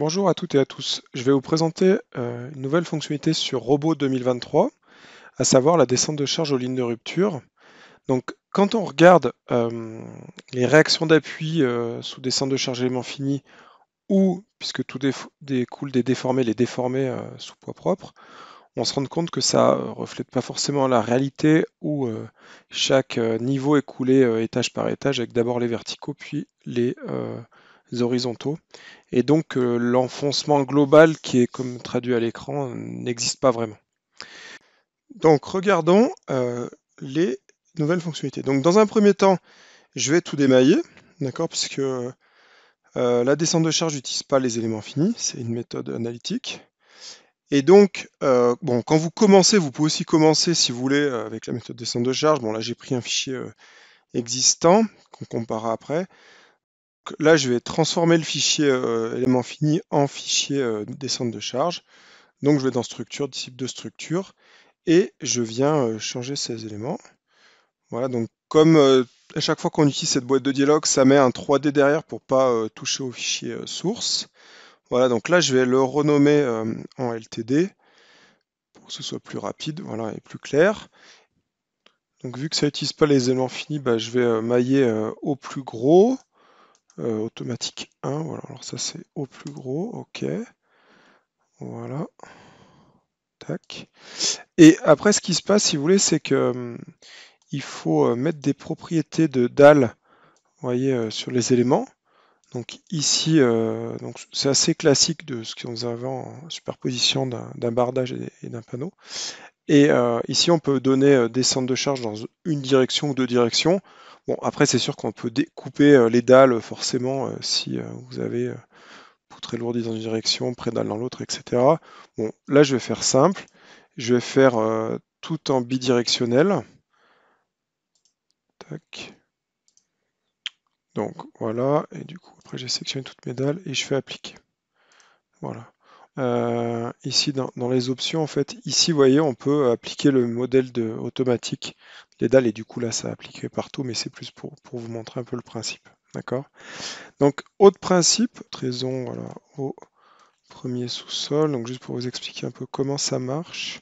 Bonjour à toutes et à tous. Je vais vous présenter euh, une nouvelle fonctionnalité sur Robot 2023, à savoir la descente de charge aux lignes de rupture. Donc, quand on regarde euh, les réactions d'appui euh, sous descente de charge élément fini, ou, puisque tout découle des déformés, les déformés sous poids propre, on se rend compte que ça reflète pas forcément la réalité où chaque niveau est coulé étage par étage avec d'abord les verticaux puis les, horizontaux. Et donc euh, l'enfoncement global qui est comme traduit à l'écran n'existe pas vraiment. Donc regardons euh, les nouvelles fonctionnalités. Donc dans un premier temps, je vais tout démailler, d'accord, puisque euh, la descente de charge n'utilise pas les éléments finis, c'est une méthode analytique. Et donc, bon, quand vous commencez, vous pouvez aussi commencer, si vous voulez, avec la méthode descente de charge. Bon, là, j'ai pris un fichier existant qu'on comparera après là, je vais transformer le fichier euh, élément fini en fichier euh, descente de charge. Donc je vais dans structure, type de structure, et je viens euh, changer ces éléments. Voilà, donc comme à chaque fois qu'on utilise cette boîte de dialogue, ça met un 3D derrière pour ne pas toucher au fichier source. Voilà, donc là, je vais le renommer en LTD pour que ce soit plus rapide voilà, et plus clair. Donc vu que ça n'utilise pas les éléments finis, bah, je vais mailler au plus gros. Euh, automatique 1, voilà, alors ça c'est au plus gros, ok, voilà, tac. Et après ce qui se passe, si vous voulez, c'est que hum, il faut euh, mettre des propriétés de dalle, vous voyez, euh, sur les éléments. Donc ici, donc c'est assez classique de ce qu'on avait en superposition d'un bardage et d'un panneau. Et euh, ici, on peut donner euh, des centres de charge dans une direction ou deux directions. Bon, après, c'est sûr qu'on peut découper euh, les dalles forcément si vous avez poutré lourdis dans une direction, d'alle dans l'autre, etc. Bon, là, je vais faire simple. Je vais faire tout en bidirectionnel. Tac. Donc voilà, et du coup après j'ai sélectionné toutes mes dalles et je fais appliquer. Voilà. Euh, ici, dans, les options, en fait, ici, vous voyez, on peut appliquer le modèle de, automatique les dalles. Et du coup, là, ça appliquerait partout, mais c'est plus pour, pour, vous montrer un peu le principe. D'accord Donc, autre principe, raison voilà, au premier sous-sol. Donc, juste pour vous expliquer un peu comment ça marche.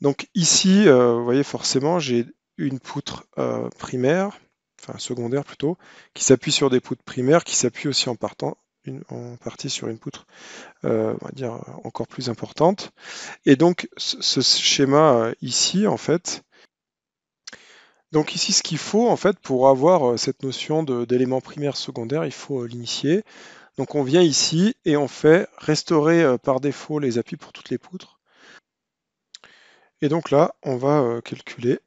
Donc, ici, euh, vous voyez, forcément, j'ai une poutre euh, primaire, enfin secondaire plutôt, qui s'appuie sur des poutres primaires, qui s'appuie aussi en partant en partie sur une poutre, euh, va dire, encore plus importante. Et donc, ce, schéma euh, ici, en fait, donc ici, ce qu'il faut, en fait, pour avoir euh, cette notion d'éléments primaire secondaire, il faut l'initier. Donc on vient ici et on fait restaurer par défaut les appuis pour toutes les poutres. Et donc là, on va calculer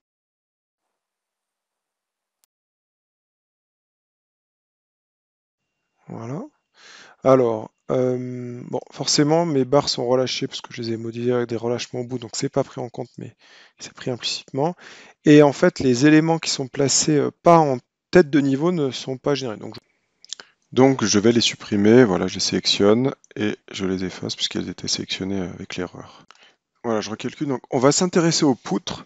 Voilà. Alors, euh, bon, forcément, mes barres sont relâchées parce que je les ai modifiées avec des relâchements au bout, donc n'est pas pris en compte, mais c'est pris implicitement. Et en fait, les éléments qui sont placés euh, pas en tête de niveau ne sont pas générés. Donc, donc je vais les supprimer, voilà, je les sélectionne et je les efface puisqu'elles étaient sélectionnées euh, avec l'erreur. Voilà, je recalcule. Donc on va s'intéresser aux poutres.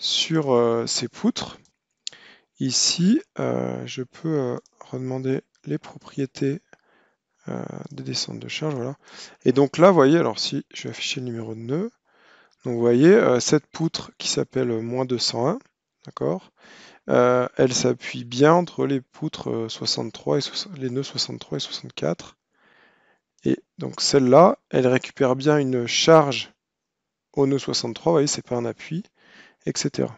Sur ces poutres, ici, je peux redemander les propriétés de euh, des descentes de charge, voilà. Et donc là, vous voyez, alors si je vais afficher le numéro de nœud, donc vous voyez, euh, cette poutre qui s'appelle moins 201, d'accord euh, Elle s'appuie bien entre les poutres 63 et les nœuds 63 et 64. Et donc celle-là, elle récupère bien une charge au nœud 63, vous voyez, c'est pas un appui, etc.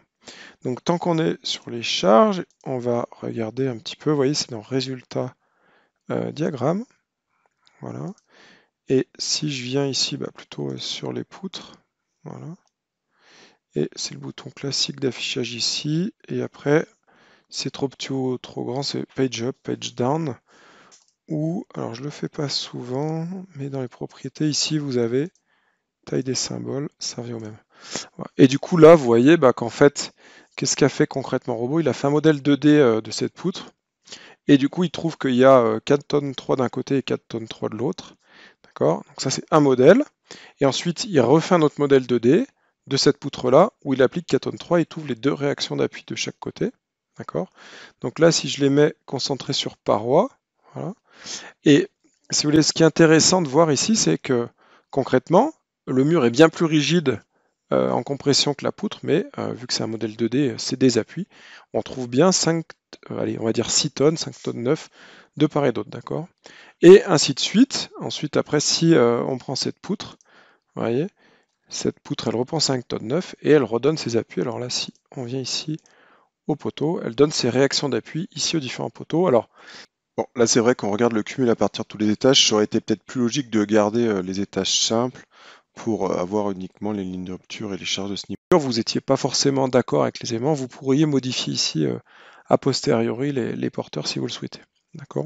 Donc tant qu'on est sur les charges, on va regarder un petit peu, vous voyez, c'est dans résultat diagramme. Voilà. Et si je viens ici, bah, plutôt euh, sur les poutres, voilà. Et c'est le bouton classique d'affichage ici. Et après, c'est trop petit ou trop grand, c'est page up, page down. Ou, alors je le fais pas souvent, mais dans les propriétés, ici vous avez taille des symboles, ça revient au même. Et du coup là, vous voyez bah, qu'en fait, qu'est-ce qu'a fait concrètement robot Il a fait un modèle 2D euh, de cette poutre. Et du coup, il trouve qu'il y a 4 euh, tonnes 3 d'un côté et 4 tonnes 3 de l'autre. D'accord Donc ça, c'est un modèle. Et ensuite, il refait un autre modèle 2D de cette poutre-là, où il applique 4 tonnes 3 et trouve les deux réactions d'appui de chaque côté. D'accord Donc là, si je les mets concentrés sur paroi, voilà. Et si vous voulez, ce qui est intéressant de voir ici, c'est que concrètement, le mur est bien plus rigide euh, en compression que la poutre, mais euh, vu que c'est un modèle 2D, euh, c'est des appuis. On trouve bien 5, allez, on va dire 6 tonnes, 5 tonnes 9 de part et d'autre, d'accord Et ainsi de suite. Ensuite, après, si on prend cette poutre, vous voyez, cette poutre, elle reprend 5 tonnes 9 et elle redonne ses appuis. Alors là, si on vient ici au poteau, elle donne ses réactions d'appui ici aux différents poteaux. Alors, bon, là c'est vrai qu'on regarde le cumul à partir de tous les étages, ça aurait été peut-être plus logique de garder les étages simples pour euh, avoir uniquement les lignes de rupture et les charges de ce niveau. Vous n'étiez pas forcément d'accord avec les éléments, vous pourriez modifier ici euh, a posteriori les, porteurs si vous le souhaitez. D'accord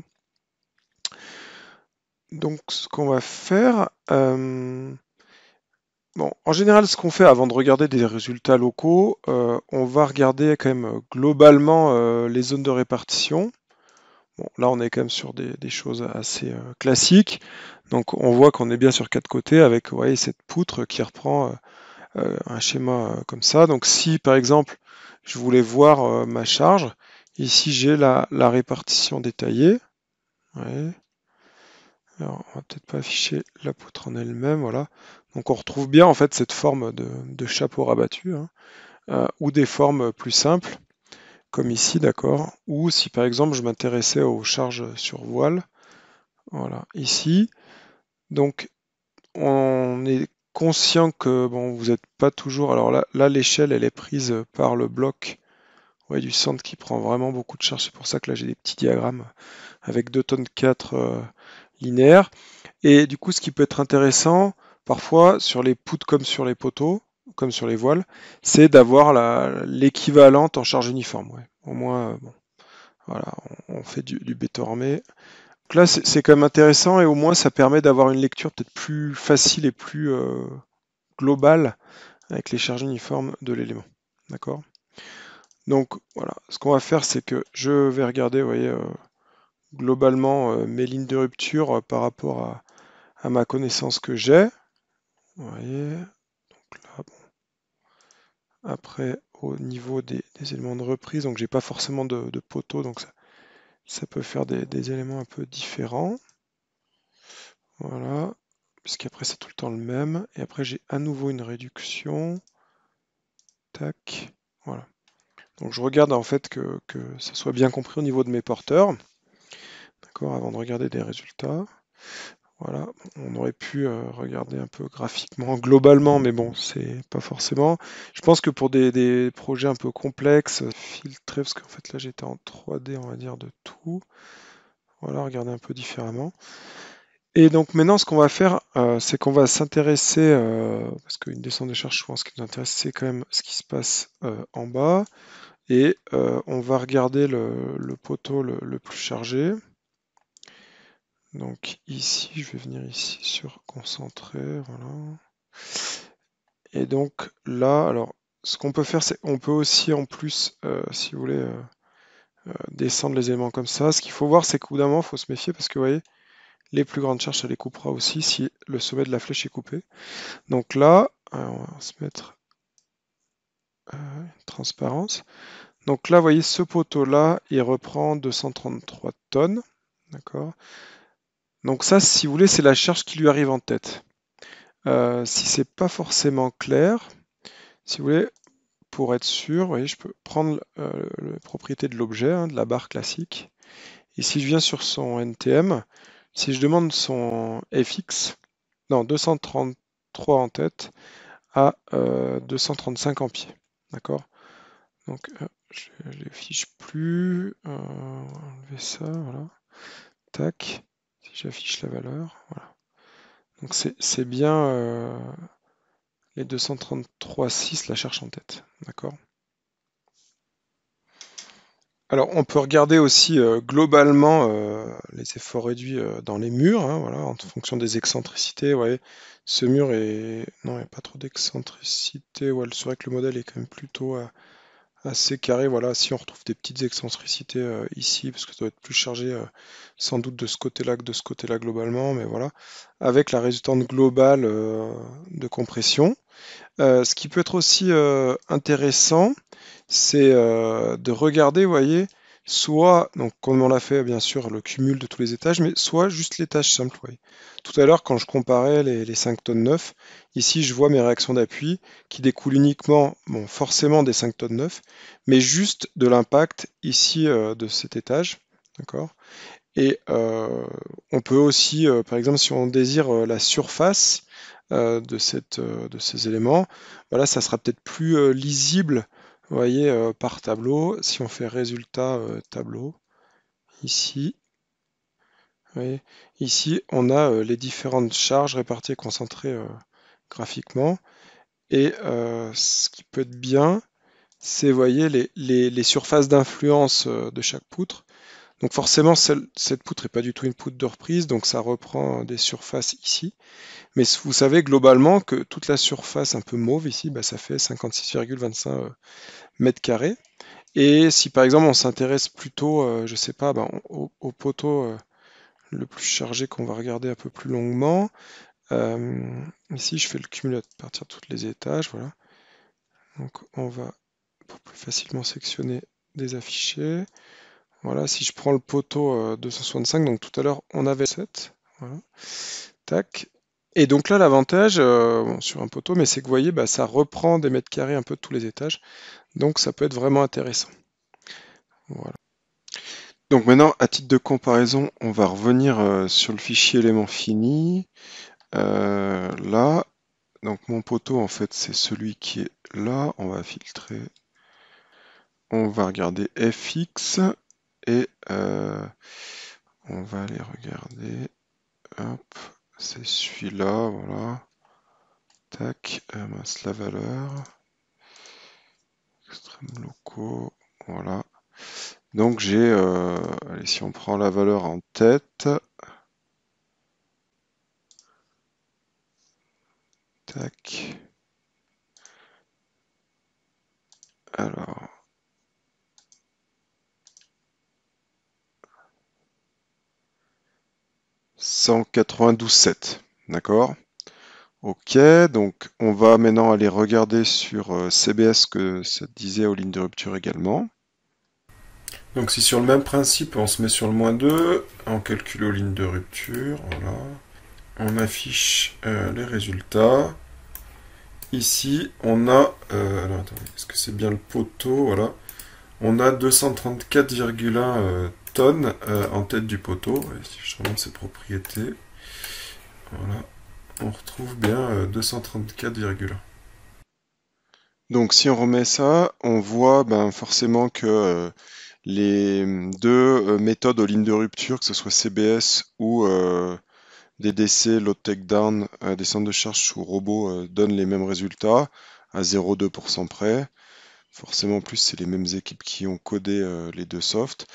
Donc ce qu'on va faire, euh, en général ce qu'on fait avant de regarder des résultats locaux, on va regarder quand même globalement les zones de répartition. Bon, là, on est quand même sur des, choses assez euh, classiques. Donc, on voit qu'on est bien sur quatre côtés avec voyez, cette poutre qui reprend euh, euh, un schéma comme ça. Donc, si par exemple, je voulais voir ma charge, ici j'ai la, répartition détaillée. Ouais. Alors, on va peut-être pas afficher la poutre en elle-même, voilà. Donc on retrouve bien en fait cette forme de, chapeau rabattu, hein, ou des formes plus simples, ici, d'accord Ou si par exemple je m'intéressais aux charges sur voile, voilà, ici. Donc on est conscient que bon, vous n'êtes pas toujours. Alors là, l'échelle, elle est prise par le bloc ouais, du centre qui prend vraiment beaucoup de charge. C'est pour ça que là, j'ai des petits diagrammes avec 2 tonnes 4 euh, linéaires. Et du coup, ce qui peut être intéressant, parfois, sur les poutres comme sur les poteaux, comme sur les voiles, c'est d'avoir l'équivalente en charge uniforme. Au moins, euh, voilà, on, fait du, du béton Donc là, c'est quand même intéressant et au moins ça permet d'avoir une lecture peut-être plus facile et plus euh, globale avec les charges uniformes de l'élément. D'accord Donc voilà, ce qu'on va faire, c'est que je vais regarder, vous voyez, euh, globalement mes lignes de rupture par rapport à, à ma connaissance que j'ai. Vous voyez, après, au niveau des, éléments de reprise, donc j'ai pas forcément de, poteau, donc ça, ça peut faire des, éléments un peu différents. Voilà, puisqu'après c'est tout le temps le même. Et après j'ai à nouveau une réduction. Tac, voilà. Donc je regarde en fait que, que ça soit bien compris au niveau de mes porteurs. D'accord, avant de regarder des résultats. Voilà, on aurait pu euh, regarder un peu graphiquement, globalement, mais bon, c'est pas forcément. Je pense que pour des, projets un peu complexes, euh, filtrer, parce qu'en fait là j'étais en 3D, on va dire, de tout. Voilà, regarder un peu différemment. Et donc maintenant, ce qu'on va faire, euh, c'est qu'on va s'intéresser, parce qu'une descente de charge, je pense, ce qui nous intéresse, c'est quand même ce qui se passe en bas. Et on va regarder le, poteau le plus chargé. Donc ici, je vais venir ici sur concentrer, voilà. Et donc là, alors ce qu'on peut faire, c'est on peut aussi en plus, euh, si vous voulez, euh, euh, descendre les éléments comme ça. Ce qu'il faut voir, c'est qu'au bout d'un moment, il faut se méfier parce que vous voyez, les plus grandes charges, ça les coupera aussi si le sommet de la flèche est coupé. Donc là, on va se mettre transparence. Donc là, vous voyez, ce poteau-là, il reprend 233 tonnes. D'accord donc ça, si vous voulez, c'est la charge qui lui arrive en tête. Si euh, si c'est pas forcément clair, si vous voulez, pour être sûr, voyez, je peux prendre euh, la propriété de l'objet, hein, de la barre classique. Et si je viens sur son NTM, si je demande son FX, non, 233 en tête à 235 euh, en pied. D'accord Donc, je ne les fiche plus. enlever ça, voilà. Tac j'affiche la valeur, voilà. Donc c'est bien euh, les 233.6 la cherche en tête, d'accord alors, on peut regarder aussi euh, globalement euh, les efforts réduits dans les murs, hein, voilà, en fonction des excentricités. Ouais. Ce mur est. Non, il n'y a pas trop d'excentricité. Ouais, c'est vrai que le modèle est quand même plutôt à, assez carré. Voilà, si on retrouve des petites excentricités euh, ici, parce que ça doit être plus chargé euh, sans doute de ce côté-là que de ce côté-là globalement, mais voilà, avec la résultante globale euh, de compression. ce qui peut être aussi intéressant, c'est de regarder, vous voyez, soit, donc comme on l'a fait bien sûr le cumul de tous les étages, mais soit juste l'étage simple. Tout à l'heure, quand je comparais les, 5 tonnes 9, ici je vois mes réactions d'appui qui découlent uniquement, bon, forcément des 5 tonnes 9, mais juste de l'impact ici euh, de cet étage. D'accord Et euh, on peut aussi, euh, par exemple, si on désire la surface de, cette, de ces éléments, voilà, ça sera peut-être plus lisible vous voyez, euh, par tableau, si on fait résultat euh, tableau, ici, ici, on a euh, les différentes charges réparties et concentrées graphiquement. Et ce qui peut être bien, c'est, voyez, les, les surfaces d'influence de chaque poutre donc forcément, cette poutre n'est pas du tout une poutre de reprise, donc ça reprend des surfaces ici. Mais vous savez globalement que toute la surface un peu mauve ici, bah, ça fait 56,25 euh, mètres carrés. Et si par exemple on s'intéresse plutôt, je euh, je sais pas, bah, au, poteau euh, le plus chargé qu'on va regarder un peu plus longuement, ici je fais le cumul à partir de tous les étages, voilà. Donc on va pour plus facilement sectionner des affichés. Voilà, si je prends le poteau 265, euh, donc tout à l'heure on avait 7. Voilà. Tac. Et donc là, l'avantage euh, sur un poteau, mais c'est que vous voyez, bah, ça reprend des mètres carrés un peu de tous les étages. Donc ça peut être vraiment intéressant. Voilà. Donc maintenant, à titre de comparaison, on va revenir euh, sur le fichier élément fini. là, donc mon poteau, en fait, c'est celui qui est là. On va filtrer. On va regarder fx. Et euh, on va aller regarder. Hop, c'est celui-là, voilà. Tac, euh, masse la valeur. Extrême locaux, voilà. Donc j'ai, euh, allez, si on prend la valeur en tête, tac. Alors, 192.7. D'accord Ok, donc on va maintenant aller regarder sur euh, CBS ce que ça disait aux lignes de rupture également. Donc si sur le même principe, on se met sur le moins 2, on calcule aux lignes de rupture, voilà. On affiche euh, les résultats. Ici, on a... Euh, alors, attendez, est-ce que c'est bien le poteau Voilà. On a 234,1 tonnes euh, en tête du poteau. si je remonte ses propriétés, on retrouve bien 234,1. Euh, Donc si on remet ça, on voit ben, forcément que euh, les deux méthodes aux lignes de rupture, que ce soit CBS ou DDC, load takedown, descente de charge sous robot, donnent les mêmes résultats à 0,2% près. Forcément, plus c'est les mêmes équipes qui ont codé les deux softs.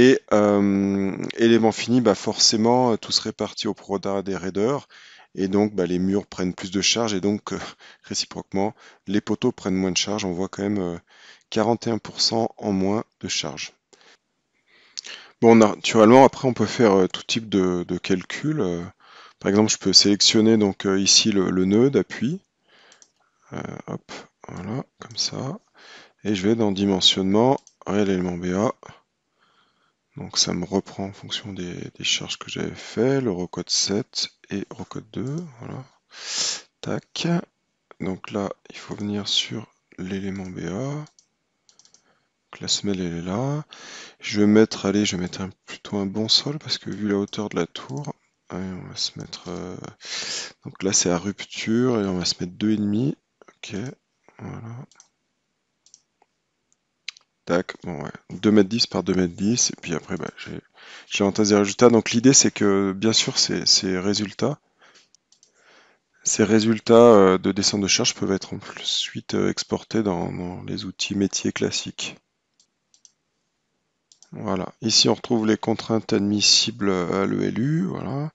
Et euh, élément fini, bah forcément, euh, tout se répartit au prorata des raideurs. Et donc, bah, les murs prennent plus de charge et donc, euh, réciproquement, les poteaux prennent moins de charge. On voit quand même 41% en moins de charge. Bon, naturellement, après, on peut faire tout type de, calcul. par exemple, je peux sélectionner donc ici le, nœud d'appui. hop, voilà, comme ça. Et je vais dans dimensionnement, réel élément BA. Donc ça me reprend en fonction des, charges que j'avais fait, le recode 7 et recode 2. Voilà. Tac. Donc là, il faut venir sur l'élément BA. Donc la semelle, elle est là. Je vais mettre, allez, je vais mettre plutôt un bon sol parce que vu la hauteur de la tour, on va se mettre. Euh, donc là, c'est à rupture et on va se mettre 2,5. Ok. Voilà. Tac, bon 2m10 par 2m10, et puis après bah, j'ai entassé des résultats. Donc l'idée c'est que bien sûr ces, ces résultats, ces résultats euh, de descente de charge peuvent être ensuite euh, exportés dans, les outils métiers classiques. Voilà, ici on retrouve les contraintes admissibles euh, à l'ELU, voilà.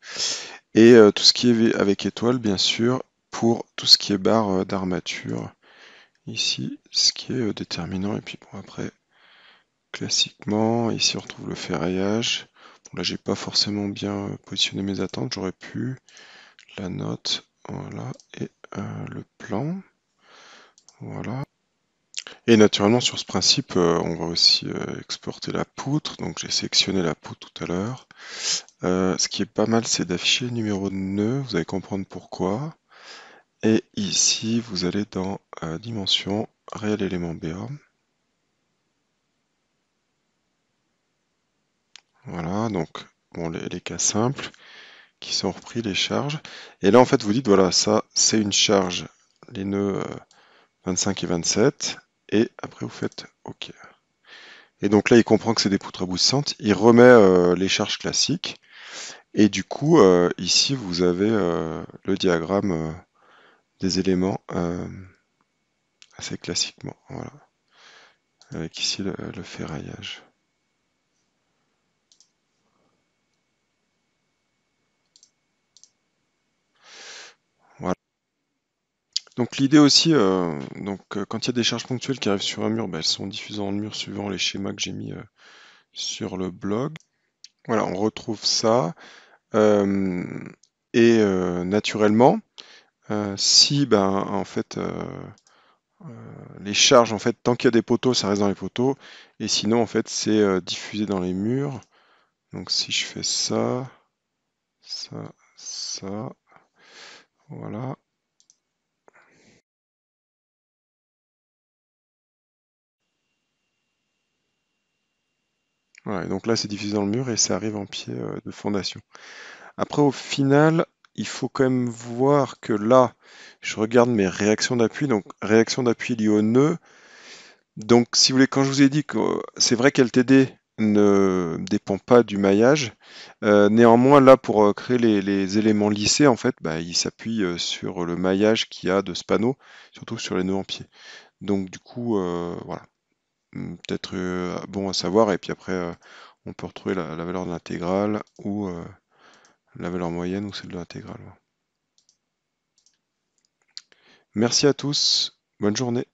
Et tout ce qui est avec étoile, bien sûr, pour tout ce qui est barre d'armature. Ici, ce qui est déterminant, et puis bon, après, Classiquement, ici on retrouve le ferraillage. là, j'ai pas forcément bien euh, positionné mes attentes. J'aurais pu la note, et euh, le plan. Voilà. Et naturellement, sur ce principe, euh, on va aussi exporter la poutre. Donc, j'ai sélectionné la poutre tout à l'heure. ce qui est pas mal, c'est d'afficher le numéro de nœud. Vous allez comprendre pourquoi. Et ici, vous allez dans Dimension, Réel élément BA. Voilà, donc bon, les, cas simples qui sont repris, les charges. Et là, en fait, vous dites, voilà, ça, c'est une charge, les nœuds 25 euh, et 27, et après, vous faites OK. Et donc là, il comprend que c'est des poutres boussantes. il remet euh, les charges classiques, et du coup, euh, ici, vous avez le diagramme des éléments assez classiquement, voilà, avec ici le ferraillage. Donc l'idée aussi, euh, donc, euh, quand il y a des charges ponctuelles qui arrivent sur un mur, bah, elles sont diffusées dans le mur suivant les schémas que j'ai mis euh, sur le blog. Voilà, on retrouve ça. et naturellement, si ben, en fait les charges, en fait, tant qu'il y a des poteaux, ça reste dans les poteaux. Et sinon, en fait, c'est diffusé dans les murs. Donc si je fais ça, ça, ça, voilà. donc là, c'est diffusé dans le mur et ça arrive en pied euh, de fondation. Après, au final, il faut quand même voir que là, je regarde mes réactions d'appui, donc réaction d'appui liée au nœud. Donc, si vous voulez, quand je vous ai dit que euh, c'est vrai qu'LTD ne dépend pas du maillage, euh, néanmoins, là, pour créer les, éléments lissés, en fait, bah, il s'appuie sur le maillage qu'il y a de ce panneau, surtout sur les nœuds en pied. Donc, du coup, voilà. Mm, peut-être euh, bon à savoir. Et puis après, euh, on peut retrouver la, valeur de l'intégrale ou euh, la valeur moyenne ou celle de l'intégrale. Merci à tous. Bonne journée.